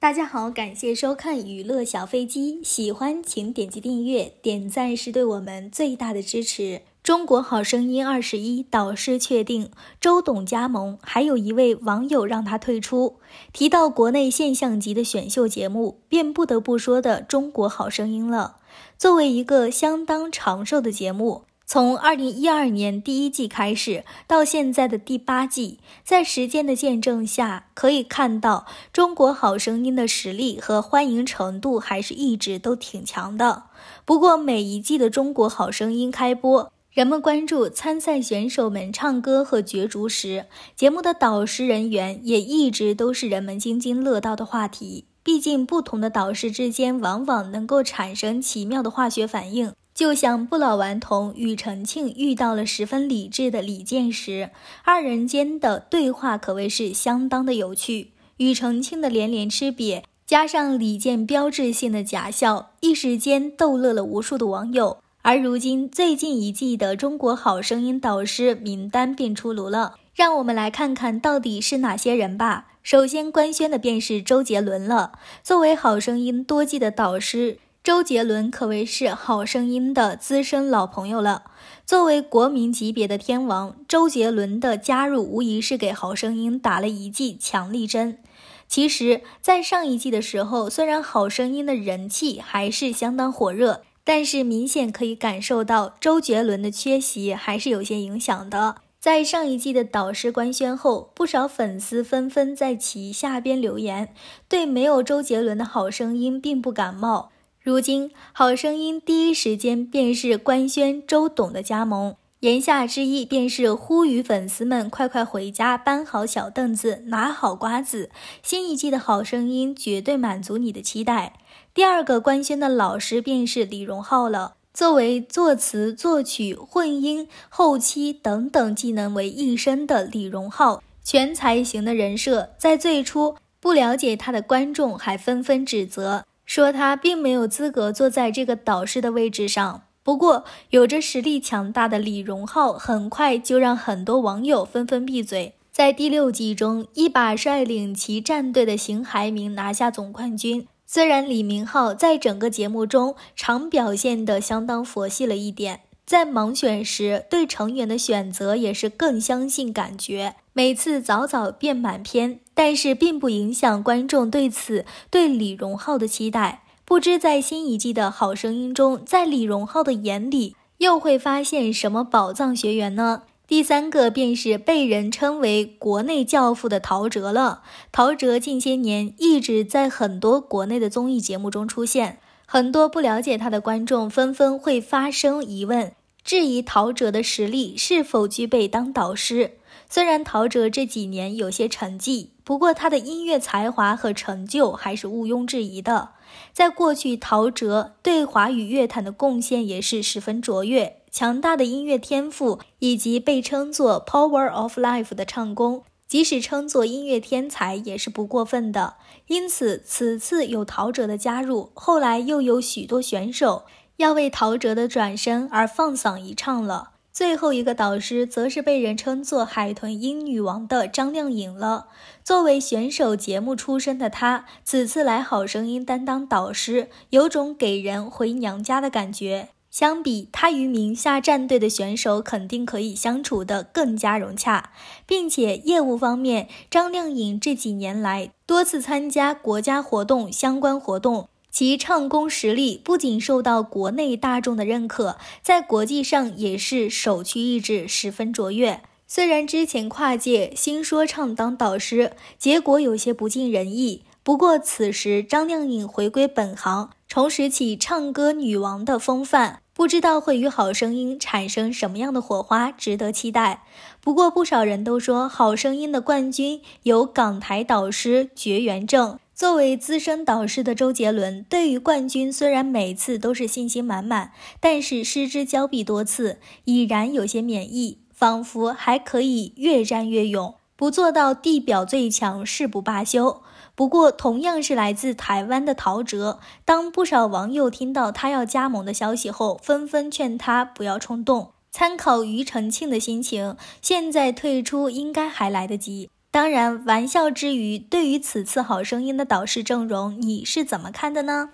大家好，感谢收看娱乐小飞机，喜欢请点击订阅，点赞是对我们最大的支持。中国好声音二十一导师确定，周董加盟，还有一位网友让他退出。提到国内现象级的选秀节目，便不得不说的《中国好声音》了。作为一个相当长寿的节目。从二零一二年第一季开始到现在的第八季，在时间的见证下，可以看到《中国好声音》的实力和欢迎程度还是一直都挺强的。不过，每一季的《中国好声音》开播，人们关注参赛选手们唱歌和角逐时，节目的导师人员也一直都是人们津津乐道的话题。毕竟，不同的导师之间往往能够产生奇妙的化学反应。就像不老顽童庾澄庆遇到了十分理智的李健时，二人间的对话可谓是相当的有趣。庾澄庆的连连吃瘪，加上李健标志性的假笑，一时间逗乐了无数的网友。而如今，最近一季的《中国好声音》导师名单便出炉了，让我们来看看到底是哪些人吧。首先官宣的便是周杰伦了，作为好声音多季的导师。周杰伦可谓是《好声音》的资深老朋友了。作为国民级别的天王，周杰伦的加入无疑是给《好声音》打了一剂强力针。其实，在上一季的时候，虽然《好声音》的人气还是相当火热，但是明显可以感受到周杰伦的缺席还是有些影响的。在上一季的导师官宣后，不少粉丝纷纷在其下边留言，对没有周杰伦的《好声音》并不感冒。如今，《好声音》第一时间便是官宣周董的加盟，言下之意便是呼吁粉丝们快快回家搬好小凳子，拿好瓜子，新一季的好声音绝对满足你的期待。第二个官宣的老师便是李荣浩了。作为作词、作曲、混音、后期等等技能为一身的李荣浩，全才型的人设，在最初不了解他的观众还纷纷指责。说他并没有资格坐在这个导师的位置上。不过，有着实力强大的李荣浩，很快就让很多网友纷纷闭嘴。在第六季中，一把率领其战队的邢海明拿下总冠军。虽然李明浩在整个节目中常表现的相当佛系了一点，在盲选时对成员的选择也是更相信感觉，每次早早变满篇。但是并不影响观众对此对李荣浩的期待。不知在新一季的好声音中，在李荣浩的眼里又会发现什么宝藏学员呢？第三个便是被人称为国内教父的陶喆了。陶喆近些年一直在很多国内的综艺节目中出现，很多不了解他的观众纷纷会发生疑问，质疑陶喆的实力是否具备当导师。虽然陶喆这几年有些沉寂。不过，他的音乐才华和成就还是毋庸置疑的。在过去，陶喆对华语乐坛的贡献也是十分卓越。强大的音乐天赋以及被称作 Power of Life 的唱功，即使称作音乐天才也是不过分的。因此，此次有陶喆的加入，后来又有许多选手要为陶喆的转身而放嗓一唱了。最后一个导师则是被人称作“海豚音女王”的张靓颖了。作为选手节目出身的她，此次来《好声音》担当导师，有种给人回娘家的感觉。相比她与名下战队的选手，肯定可以相处得更加融洽，并且业务方面，张靓颖这几年来多次参加国家活动相关活动。其唱功实力不仅受到国内大众的认可，在国际上也是首屈一指，十分卓越。虽然之前跨界新说唱当导师，结果有些不尽人意。不过此时张靓颖回归本行，重拾起唱歌女王的风范，不知道会与好声音产生什么样的火花，值得期待。不过不少人都说，好声音的冠军有港台导师绝缘症。作为资深导师的周杰伦，对于冠军虽然每次都是信心满满，但是失之交臂多次，已然有些免疫，仿佛还可以越战越勇，不做到地表最强誓不罢休。不过，同样是来自台湾的陶喆，当不少网友听到他要加盟的消息后，纷纷劝他不要冲动。参考庾澄庆的心情，现在退出应该还来得及。当然，玩笑之余，对于此次《好声音》的导师阵容，你是怎么看的呢？